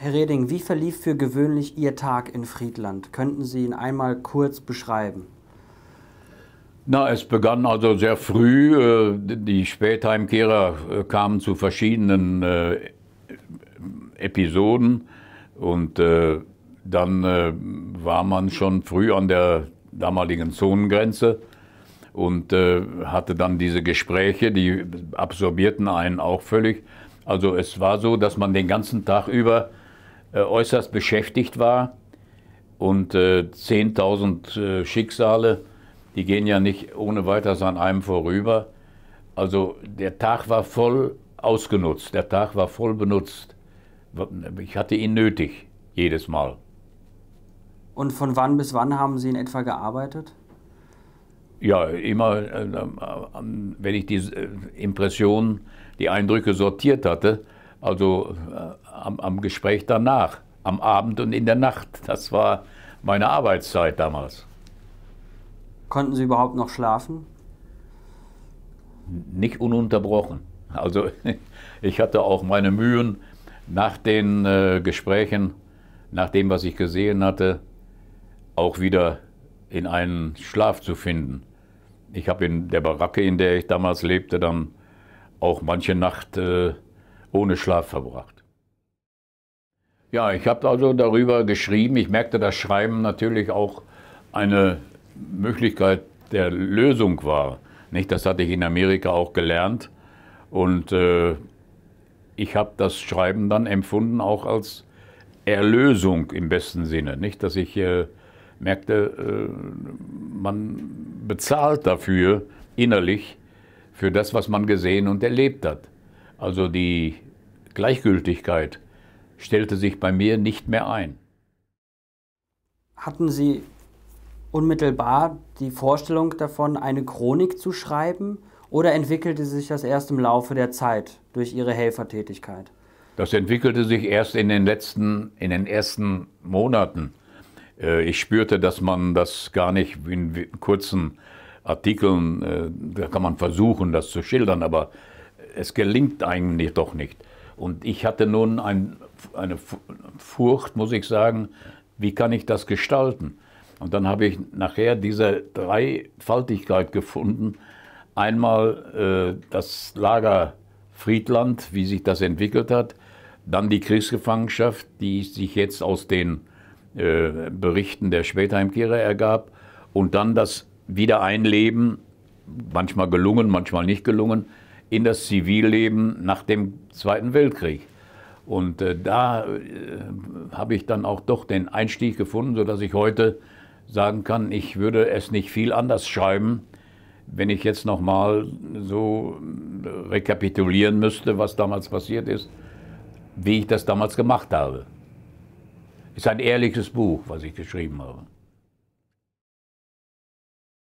Herr Reding, wie verlief für gewöhnlich Ihr Tag in Friedland? Könnten Sie ihn einmal kurz beschreiben? Na, es begann also sehr früh. Äh, die Spätheimkehrer äh, kamen zu verschiedenen äh, Episoden und dann war man schon früh an der damaligen Zonengrenze und hatte dann diese Gespräche, die absorbierten einen auch völlig. Also es war so, dass man den ganzen Tag über äh, äußerst beschäftigt war. Und äh, 10.000 äh, Schicksale, die gehen ja nicht ohne weiteres an einem vorüber. Also der Tag war voll ausgenutzt, der Tag war voll benutzt. Ich hatte ihn nötig, jedes Mal. Und von wann bis wann haben Sie in etwa gearbeitet? Ja, immer, äh, äh, äh wenn ich die Impressionen, die Eindrücke sortiert hatte, also äh, am, am, Gespräch danach, am Abend und in der Nacht. Das war meine Arbeitszeit damals. Konnten Sie überhaupt noch schlafen? Nicht ununterbrochen. Also ich hatte auch meine Mühen nach den äh, Gesprächen, nach dem, was ich gesehen hatte, auch wieder in einen Schlaf zu finden. Ich habe in der Baracke, in der ich damals lebte, dann auch manche Nacht äh, ohne Schlaf verbracht. Ja, ich habe also darüber geschrieben. Ich merkte, dass Schreiben natürlich auch eine Möglichkeit der Lösung war. Nicht, das hatte ich in Amerika auch gelernt. Und äh, ich habe das Schreiben dann empfunden auch als Erlösung im besten Sinne. Nicht, dass ich äh, merkte, äh, man bezahlt dafür innerlich für das, was man gesehen und erlebt hat. Also die Gleichgültigkeit stellte sich bei mir nicht mehr ein. Hatten Sie unmittelbar die Vorstellung davon, eine Chronik zu schreiben oder entwickelte sich das erst im Laufe der Zeit durch Ihre Helfertätigkeit? Das entwickelte sich erst in den letzten, in den ersten Monaten. Äh, ich spürte, dass man das gar nicht in kurzen Artikeln, äh, da kann man versuchen, das zu schildern, aber es gelingt eigentlich doch nicht. Und ich hatte nun ein, eine Furcht, muss ich sagen, wie kann ich das gestalten? Und dann habe ich nachher diese Dreifaltigkeit gefunden. Einmal äh, das Lager Friedland, wie sich das entwickelt hat, dann die Kriegsgefangenschaft, die sich jetzt aus den äh, Berichten der Spätheimkehrer ergab, und dann das Wiedereinleben, manchmal gelungen, manchmal nicht gelungen, in das Zivilleben nach dem Zweiten Weltkrieg. Und äh, da äh, habe ich dann auch doch den Einstieg gefunden, sodass ich heute sagen kann, ich würde es nicht viel anders schreiben, wenn ich jetzt nochmal so äh, rekapitulieren müsste, was damals passiert ist, wie ich das damals gemacht habe. Es Ist ein ehrliches Buch, was ich geschrieben habe.